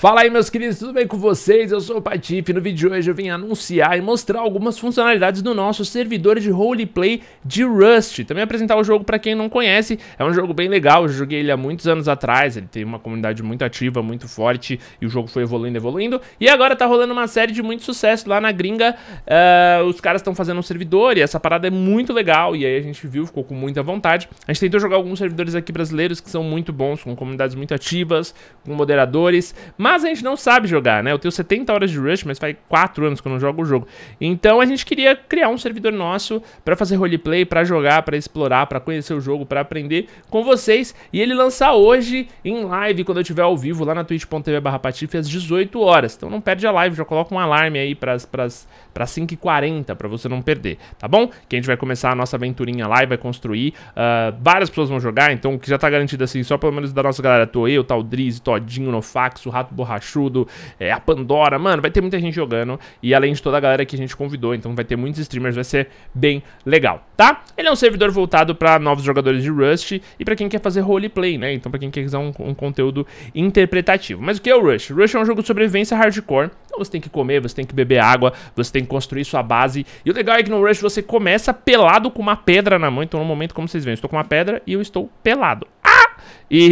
Fala aí meus queridos, tudo bem com vocês? Eu sou o Patife e no vídeo de hoje eu vim anunciar e mostrar algumas funcionalidades do nosso servidor de roleplay de Rust. Também apresentar o jogo para quem não conhece, é um jogo bem legal, eu joguei ele há muitos anos atrás, ele tem uma comunidade muito ativa, muito forte e o jogo foi evoluindo, evoluindo. E agora tá rolando uma série de muito sucesso lá na gringa, uh, os caras estão fazendo um servidor e essa parada é muito legal e aí a gente viu, ficou com muita vontade. A gente tentou jogar alguns servidores aqui brasileiros que são muito bons, com comunidades muito ativas, com moderadores, mas mas a gente não sabe jogar, né? Eu tenho 70 horas de Rush, mas faz 4 anos que eu não jogo o jogo. Então a gente queria criar um servidor nosso para fazer roleplay, para jogar, para explorar, para conhecer o jogo, para aprender com vocês. E ele lançar hoje em live, quando eu estiver ao vivo, lá na twitch.tv barra às 18 horas. Então não perde a live, já coloca um alarme aí pras, pras, pras 5h40 pra você não perder, tá bom? Que a gente vai começar a nossa aventurinha lá e vai construir. Uh, várias pessoas vão jogar, então o que já tá garantido assim, só pelo menos da nossa galera, tô eu, tal Driz, Todinho, Nofax, o Rato Borrachudo, é, a Pandora, mano, vai ter muita gente jogando. E além de toda a galera que a gente convidou, então vai ter muitos streamers, vai ser bem legal, tá? Ele é um servidor voltado para novos jogadores de Rust e para quem quer fazer roleplay, né? Então para quem quer usar um, um conteúdo interpretativo. Mas o que é o Rush? Rush é um jogo de sobrevivência hardcore então, você tem que comer, você tem que beber água, você tem que construir sua base. E o legal é que no Rush você começa pelado com uma pedra na mão. Então, no momento, como vocês veem, eu estou com uma pedra e eu estou pelado. Ah! E,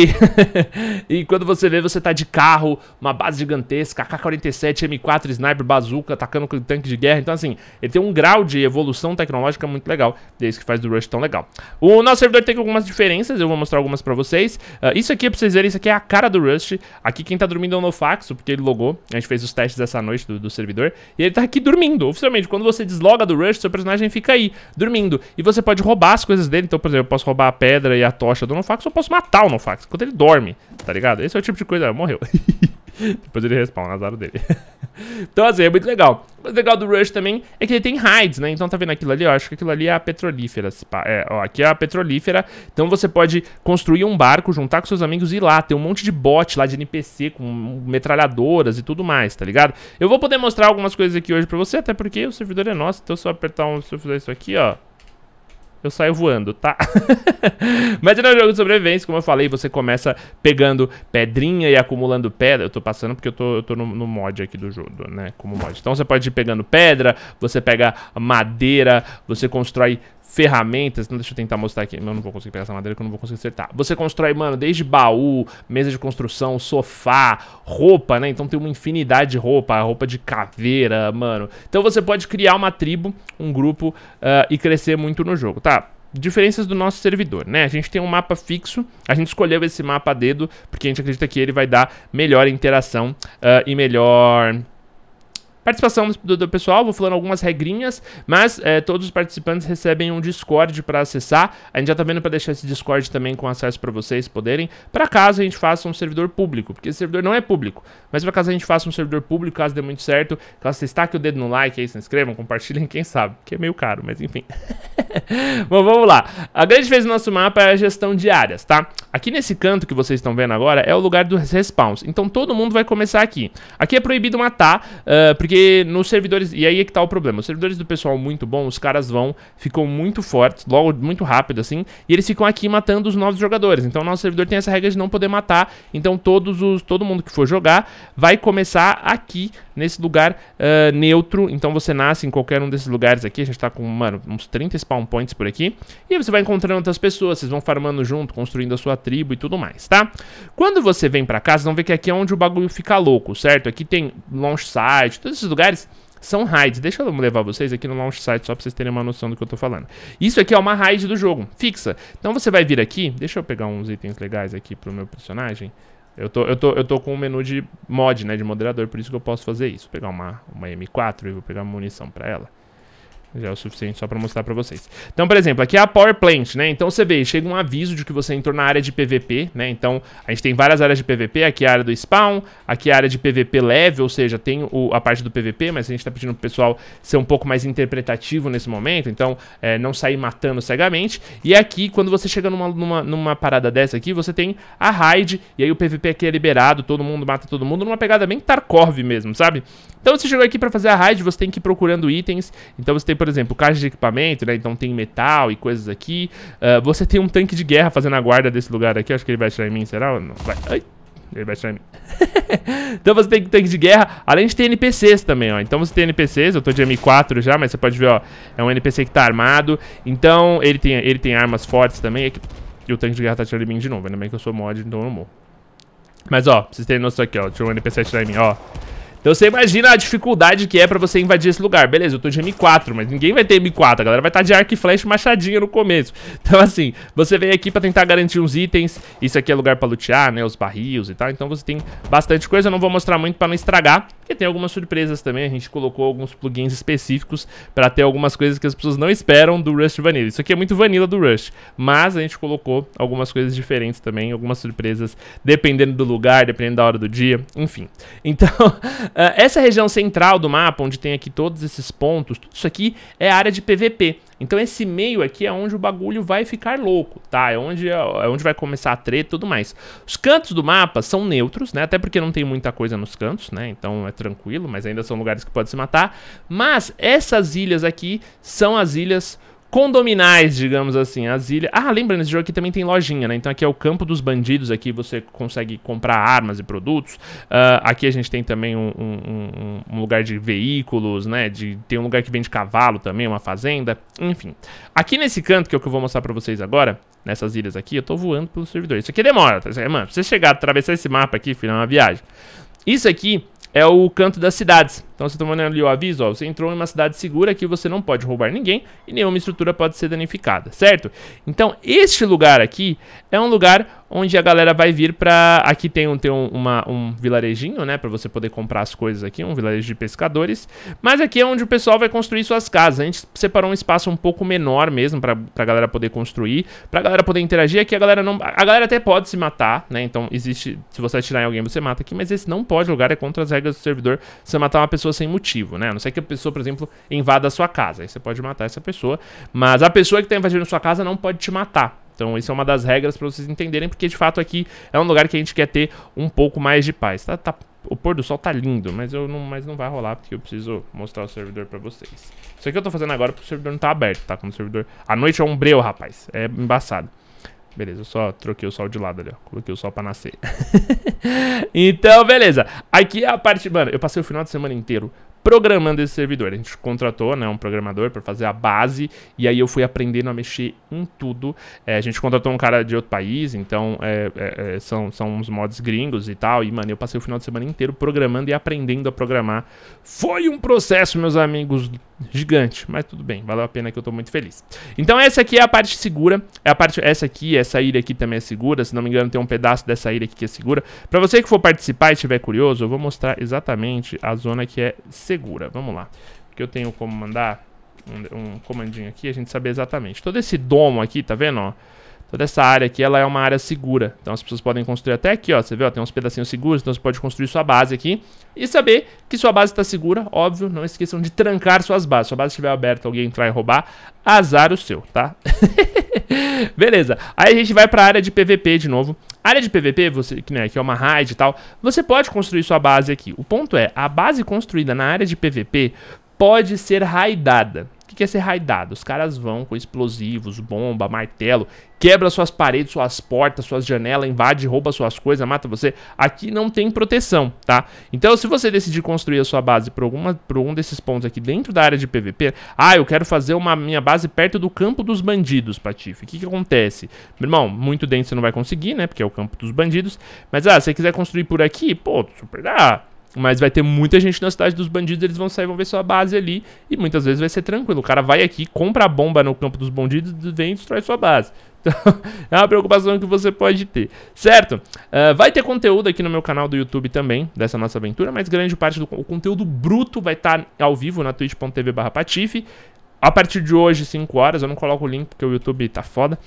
e quando você vê, você tá de carro, uma base gigantesca, AK-47, M4, Sniper, Bazooka, atacando com tanque de guerra. Então, assim, ele tem um grau de evolução tecnológica muito legal. E isso que faz do Rush tão legal. O nosso servidor tem algumas diferenças, eu vou mostrar algumas pra vocês. Uh, isso aqui, é pra vocês verem, isso aqui é a cara do Rush. Aqui quem tá dormindo é o Nofaxo, porque ele logou. A gente fez os testes essa noite do, do servidor. E ele tá aqui dormindo, oficialmente. Quando você desloga do Rush, seu personagem fica aí, dormindo. E você pode roubar as coisas dele. Então, por exemplo, eu posso roubar a pedra e a tocha do Nofaxo, ou posso matar o Nofaxo. Fax. Quando ele dorme, tá ligado? Esse é o tipo de coisa. Morreu. Depois ele respawn, azar dele. então, assim, é muito legal. O legal do Rush também é que ele tem hides, né? Então, tá vendo aquilo ali? Eu acho que aquilo ali é a petrolífera. É, ó, aqui é a petrolífera. Então, você pode construir um barco, juntar com seus amigos e ir lá. Tem um monte de bot lá de NPC com metralhadoras e tudo mais, tá ligado? Eu vou poder mostrar algumas coisas aqui hoje pra você, até porque o servidor é nosso. Então, só apertar um... Se eu fizer isso aqui, ó eu saio voando, tá? Mas é um jogo de sobrevivência, como eu falei, você começa pegando pedrinha e acumulando pedra. Eu tô passando porque eu tô, eu tô no, no, mod aqui do jogo, né? Como mod. Então você pode ir pegando pedra, você pega madeira, você constrói ferramentas. não deixa eu tentar mostrar aqui. Eu não vou conseguir pegar essa madeira que eu não vou conseguir acertar. Você constrói, mano, desde baú, mesa de construção, sofá, roupa, né? Então tem uma infinidade de roupa, roupa de caveira, mano. Então você pode criar uma tribo, um grupo uh, e crescer muito no jogo, tá? diferenças do nosso servidor, né? A gente tem um mapa fixo, a gente escolheu esse mapa a dedo porque a gente acredita que ele vai dar melhor interação uh, e melhor Participação do, do pessoal, vou falando algumas regrinhas, mas é, todos os participantes recebem um Discord para acessar. A gente já tá vendo para deixar esse Discord também com acesso para vocês poderem, para caso a gente faça um servidor público, porque esse servidor não é público, mas para caso a gente faça um servidor público, caso dê muito certo, caso vocês taquem o dedo no like aí, se inscrevam, compartilhem, quem sabe, que é meio caro, mas enfim. Bom, vamos lá. A grande vez do nosso mapa é a gestão de áreas, tá? Aqui nesse canto que vocês estão vendo agora é o lugar dos respawns, então todo mundo vai começar aqui. Aqui é proibido matar, uh, porque porque nos servidores. E aí é que tá o problema. Os servidores do pessoal muito bom, os caras vão, ficam muito fortes, logo muito rápido assim, e eles ficam aqui matando os novos jogadores. Então nosso servidor tem essa regra de não poder matar. Então todos os, todo mundo que for jogar vai começar aqui, nesse lugar uh, neutro. Então você nasce em qualquer um desses lugares aqui. A gente tá com, mano, uns 30 spawn points por aqui. E aí você vai encontrando outras pessoas, vocês vão farmando junto, construindo a sua tribo e tudo mais, tá? Quando você vem pra casa vão ver que aqui é onde o bagulho fica louco, certo? Aqui tem launch site, todos esses desses lugares são raids. Deixa eu levar vocês aqui no launch site só pra vocês terem uma noção do que eu tô falando. Isso aqui é uma raid do jogo, fixa. Então você vai vir aqui, deixa eu pegar uns itens legais aqui pro meu personagem. Eu tô, eu tô, eu tô com o um menu de mod, né, de moderador, por isso que eu posso fazer isso. Vou pegar uma, uma M4 e vou pegar munição pra ela. Já é o suficiente só pra mostrar pra vocês. Então, por exemplo, aqui é a Power Plant, né? Então você vê, chega um aviso de que você entrou na área de PVP, né? Então, a gente tem várias áreas de PVP. Aqui é a área do spawn, aqui é a área de PVP leve, ou seja, tem o, a parte do PVP, mas a gente tá pedindo pro pessoal ser um pouco mais interpretativo nesse momento. Então, é, não sair matando cegamente. E aqui, quando você chega numa, numa, numa parada dessa aqui, você tem a raid, e aí o PVP aqui é liberado, todo mundo mata todo mundo, numa pegada bem Tarkov mesmo, sabe? Então, você chegou aqui pra fazer a raid, você tem que ir procurando itens. Então, você tem por exemplo, caixa de equipamento, né? Então tem metal e coisas aqui. Uh, você tem um tanque de guerra fazendo a guarda desse lugar aqui. acho que ele vai atirar em mim, será? Não, vai. Ai. Ele vai atirar em mim. então você tem tanque de guerra, além de ter NPCs também, ó. Então você tem NPCs, eu tô de M4 já, mas você pode ver, ó, é um NPC que tá armado. Então ele tem, ele tem armas fortes também. É e o tanque de guerra tá atirando em mim de novo, ainda bem que eu sou mod, então eu não morro. Mas ó, pra vocês terem noção aqui, ó, tirou um NPC atirar em mim, ó. Então você imagina a dificuldade que é pra você invadir esse lugar. Beleza, eu tô de M4, mas ninguém vai ter M4. A galera vai estar tá de arco e flecha machadinha no começo. Então assim, você vem aqui pra tentar garantir uns itens. Isso aqui é lugar pra lutear, né? Os barris e tal. Então você tem bastante coisa. Eu não vou mostrar muito pra não estragar. Porque tem algumas surpresas também, a gente colocou alguns plugins específicos para ter algumas coisas que as pessoas não esperam do Rust Vanilla. Isso aqui é muito vanilla do Rust, mas a gente colocou algumas coisas diferentes também, algumas surpresas dependendo do lugar, dependendo da hora do dia, enfim. Então, eh, essa região central do mapa, onde tem aqui todos esses pontos, tudo isso aqui é área de PVP. Então esse meio aqui é onde o bagulho vai ficar louco, tá? É onde, é, é onde vai começar a treta e tudo mais. Os cantos do mapa são neutros, né? Até porque não tem muita coisa nos cantos, né? Então é tranquilo, mas ainda são lugares que pode se matar. Mas essas ilhas aqui são as ilhas condominais, digamos assim. As ilhas. Ah, lembrando, esse jogo aqui também tem lojinha, né? Então aqui é o campo dos bandidos, aqui você consegue comprar armas e produtos. Uh, aqui a gente tem também um, um, um, um, lugar de veículos, né? De, tem um lugar que vende cavalo também, uma fazenda. Enfim. Aqui nesse canto, que é o que eu vou mostrar pra vocês agora, nessas ilhas aqui, eu tô voando pelo servidor. Isso aqui demora, tá? Mano, pra você chegar, atravessar esse mapa aqui, filho, é uma viagem. Isso aqui é o canto das cidades. Então você tomando ali o aviso, ó, você entrou em uma cidade segura que você não pode roubar ninguém e nenhuma estrutura pode ser danificada, certo? Então este lugar aqui é um lugar onde a galera vai vir pra... Aqui tem um, tem um, uma, um vilarejinho, né, pra você poder comprar as coisas aqui, um vilarejo de pescadores. Mas aqui é onde o pessoal vai construir suas casas. A gente separou um espaço um pouco menor mesmo pra, pra galera poder construir, pra galera poder interagir. Aqui a galera não... A galera até pode se matar, né, então existe... Se você atirar em alguém, você mata aqui, mas esse não pode, o lugar é contra as regras do servidor. Se você matar uma pessoa pessoa sem motivo, né? A não ser que a pessoa, por exemplo, invada a sua casa. Aí você pode matar essa pessoa. Mas a pessoa que está invadindo a sua casa não pode te matar. Então, isso é uma das regras para vocês entenderem, porque de fato aqui é um lugar que a gente quer ter um pouco mais de paz. Tá, tá, o pôr do sol tá lindo, mas, eu não, mas não vai rolar, porque eu preciso mostrar o servidor para vocês. Isso aqui eu tô fazendo agora porque o servidor não tá aberto, tá? Como o servidor... A noite é um breu, rapaz. É embaçado. Beleza, eu só troquei o sol de lado ali, ó. Coloquei o sol pra nascer. então, beleza. Aqui é a parte... Mano, eu passei o final de semana inteiro programando esse servidor. A gente contratou, né, um programador para fazer a base. E aí eu fui aprendendo a mexer em tudo. É, a gente contratou um cara de outro país, então é, é, é, são, são uns mods gringos e tal. E, mano, eu passei o final de semana inteiro programando e aprendendo a programar. Foi um processo, meus amigos gigante, mas tudo bem, valeu a pena que eu tô muito feliz. Então essa aqui é a parte segura, é a parte essa aqui, essa ilha aqui também é segura, se não me engano tem um pedaço dessa ilha aqui que é segura. Para você que for participar e estiver curioso, eu vou mostrar exatamente a zona que é segura. Vamos lá. Que eu tenho como mandar um, um comandinho aqui, a gente saber exatamente. Todo esse domo aqui, tá vendo, ó? Toda essa área aqui, ela é uma área segura. Então as pessoas podem construir até aqui, ó. Você vê, ó, tem uns pedacinhos seguros, então você pode construir sua base aqui. E saber que sua base está segura, óbvio, não esqueçam de trancar suas bases. Se sua base estiver aberta, alguém entrar e roubar, azar o seu, tá? Beleza, aí a gente vai para a área de PVP de novo. área de PVP, você, que, né, que é uma raid e tal, você pode construir sua base aqui. O ponto é, a base construída na área de PVP pode ser raidada que é ser raidado? Os caras vão com explosivos, bomba, martelo, quebra suas paredes, suas portas, suas janelas, invade, rouba suas coisas, mata você. Aqui não tem proteção, tá? Então, se você decidir construir a sua base por, alguma, por um desses pontos aqui dentro da área de PVP, ah, eu quero fazer uma minha base perto do campo dos bandidos, Patife. O que, que acontece? Meu irmão, muito dentro você não vai conseguir, né? Porque é o campo dos bandidos. Mas, ah, se você quiser construir por aqui, pô, super dá. Ah, mas vai ter muita gente na cidade dos bandidos, eles vão sair, vão ver sua base ali. E muitas vezes vai ser tranquilo. O cara vai aqui, compra a bomba no campo dos bandidos, vem e destrói sua base. Então, é uma preocupação que você pode ter, certo? Uh, vai ter conteúdo aqui no meu canal do YouTube também, dessa nossa aventura, mas grande parte do conteúdo bruto vai estar tá ao vivo na twitch.tv patife. A partir de hoje, 5 horas, eu não coloco o link porque o YouTube tá foda.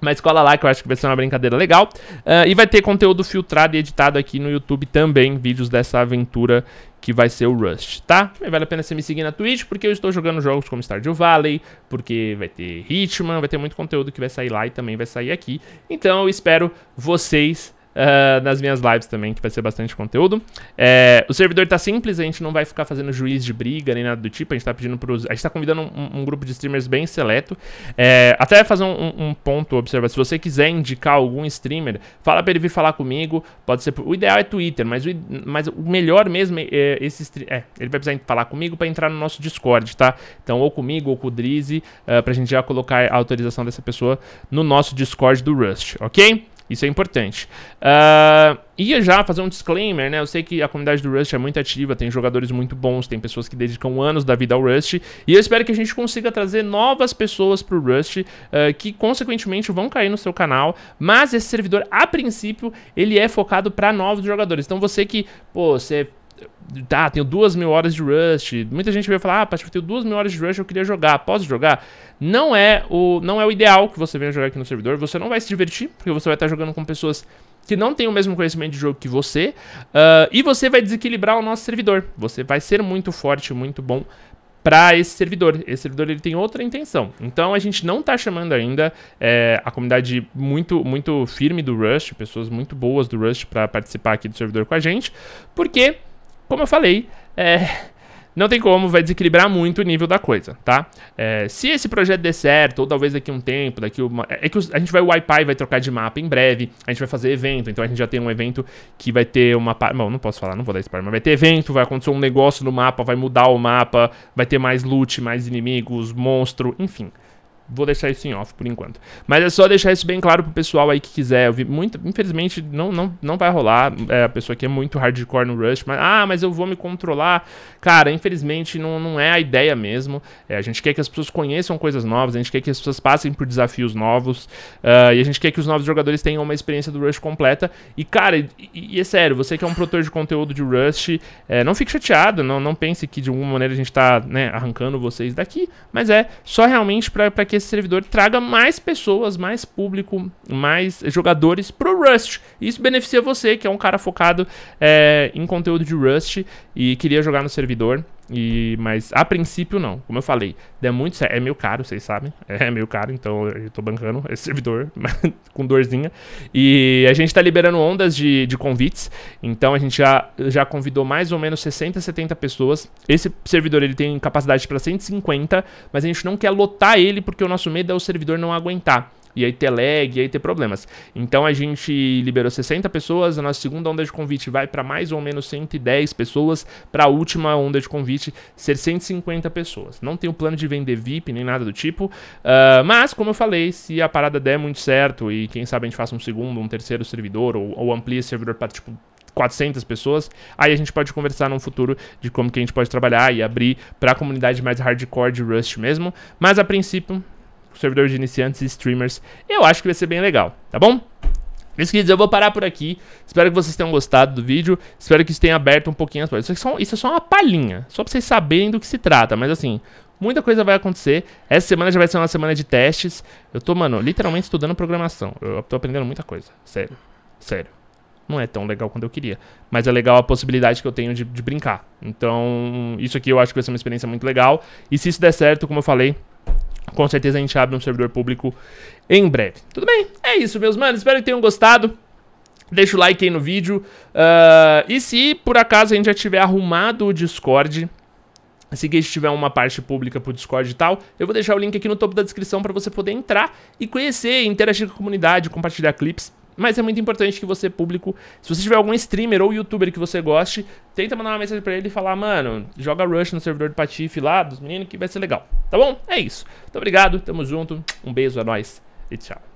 Mas cola lá que eu acho que vai ser uma brincadeira legal. Uh, e vai ter conteúdo filtrado e editado aqui no YouTube também, vídeos dessa aventura que vai ser o Rust, tá? E vale a pena você me seguir na Twitch, porque eu estou jogando jogos como Stardew Valley, porque vai ter Hitman, vai ter muito conteúdo que vai sair lá e também vai sair aqui. Então eu espero vocês uh, nas minhas lives também, que vai ser bastante conteúdo. É, o servidor tá simples, a gente não vai ficar fazendo juiz de briga nem nada do tipo. A gente tá pedindo pros. A gente tá convidando um, um grupo de streamers bem seleto. É, até fazer um, um ponto, observa. Se você quiser indicar algum streamer, fala pra ele vir falar comigo. Pode ser. O ideal é Twitter, mas o, mas o melhor mesmo é esse streamer. É, ele vai precisar falar comigo pra entrar no nosso Discord, tá? Então, ou comigo, ou com o Drizzy, uh, pra gente já colocar a autorização dessa pessoa no nosso Discord do Rust, ok? Isso é importante. Uh, ia já fazer um disclaimer, né? Eu sei que a comunidade do Rust é muito ativa, tem jogadores muito bons, tem pessoas que dedicam anos da vida ao Rust. E eu espero que a gente consiga trazer novas pessoas pro Rust, uh, que consequentemente vão cair no seu canal. Mas esse servidor, a princípio, ele é focado para novos jogadores. Então você que, pô, você Tá, tenho duas mil horas de Rust. Muita gente veio falar, ah, Patrick, eu tenho duas mil horas de Rust, eu queria jogar, posso jogar? Não é o, não é o ideal que você venha jogar aqui no servidor, você não vai se divertir, porque você vai estar jogando com pessoas que não têm o mesmo conhecimento de jogo que você, uh, e você vai desequilibrar o nosso servidor. Você vai ser muito forte, muito bom para esse servidor. Esse servidor ele tem outra intenção. Então a gente não está chamando ainda é, a comunidade muito muito firme do Rust, pessoas muito boas do Rust para participar aqui do servidor com a gente, porque como eu falei, é, não tem como, vai desequilibrar muito o nível da coisa, tá? É, se esse projeto der certo, ou talvez daqui um tempo, daqui uma, é que a gente vai, o Wi-Fi vai trocar de mapa em breve, a gente vai fazer evento, então a gente já tem um evento que vai ter uma... Bom, não posso falar, não vou dar spoiler, mas vai ter evento, vai acontecer um negócio no mapa, vai mudar o mapa, vai ter mais loot, mais inimigos, monstro, enfim... Vou deixar isso em off por enquanto. Mas é só deixar isso bem claro pro pessoal aí que quiser. Eu vi muito, infelizmente, não, não, não vai rolar. É, a pessoa que é muito hardcore no Rush, mas ah, mas eu vou me controlar. Cara, infelizmente não, não é a ideia mesmo. É, a gente quer que as pessoas conheçam coisas novas, a gente quer que as pessoas passem por desafios novos. Uh, e a gente quer que os novos jogadores tenham uma experiência do Rush completa. E, cara, e, e é sério, você que é um produtor de conteúdo de Rush, é, não fique chateado, não, não pense que de alguma maneira a gente tá né, arrancando vocês daqui, mas é só realmente pra, que que esse servidor traga mais pessoas, mais público, mais jogadores pro Rust. Isso beneficia você, que é um cara focado é, em conteúdo de Rust e queria jogar no servidor. E, mas a princípio não. Como eu falei, é muito é meio caro, vocês sabem. É meio caro, então eu tô bancando esse servidor com dorzinha. E a gente tá liberando ondas de, de convites. Então a gente já, já convidou mais ou menos 60, 70 pessoas. Esse servidor ele tem capacidade para 150, mas a gente não quer lotar ele porque o nosso medo é o servidor não aguentar e aí ter lag, e aí ter problemas. Então a gente liberou 60 pessoas, a nossa segunda onda de convite vai para mais ou menos 110 pessoas, para a última onda de convite ser 150 pessoas. Não tem o plano de vender VIP nem nada do tipo, uh, mas como eu falei, se a parada der muito certo e quem sabe a gente faça um segundo, um terceiro servidor ou, ou amplie esse servidor para tipo 400 pessoas, aí a gente pode conversar no futuro de como que a gente pode trabalhar e abrir para a comunidade mais hardcore de Rust mesmo, mas a princípio servidor de iniciantes e streamers. Eu acho que vai ser bem legal, tá bom? Meus queridos, eu vou parar por aqui. Espero que vocês tenham gostado do vídeo. Espero que isso tenha aberto um pouquinho as portas. Isso é só, isso é só uma palhinha, só pra vocês saberem do que se trata. Mas assim, muita coisa vai acontecer. Essa semana já vai ser uma semana de testes. Eu tô, mano, literalmente estudando programação. Eu tô aprendendo muita coisa. Sério. Sério. Não é tão legal quanto eu queria. Mas é legal a possibilidade que eu tenho de, de brincar. Então, isso aqui eu acho que vai ser uma experiência muito legal. E se isso der certo, como eu falei, com certeza a gente abre um servidor público em breve. Tudo bem? É isso, meus manos. Espero que tenham gostado. Deixa o like aí no vídeo. Uh, e se por acaso a gente já tiver arrumado o Discord, se gente tiver uma parte pública pro Discord e tal, eu vou deixar o link aqui no topo da descrição para você poder entrar e conhecer, interagir com a comunidade, compartilhar clips. Mas é muito importante que você, público, se você tiver algum streamer ou youtuber que você goste, tenta mandar uma mensagem para ele e falar, mano, joga Rush no servidor do Patife lá, dos meninos, que vai ser legal. Tá bom? É isso. Muito obrigado, tamo junto, um beijo, a é nós e tchau.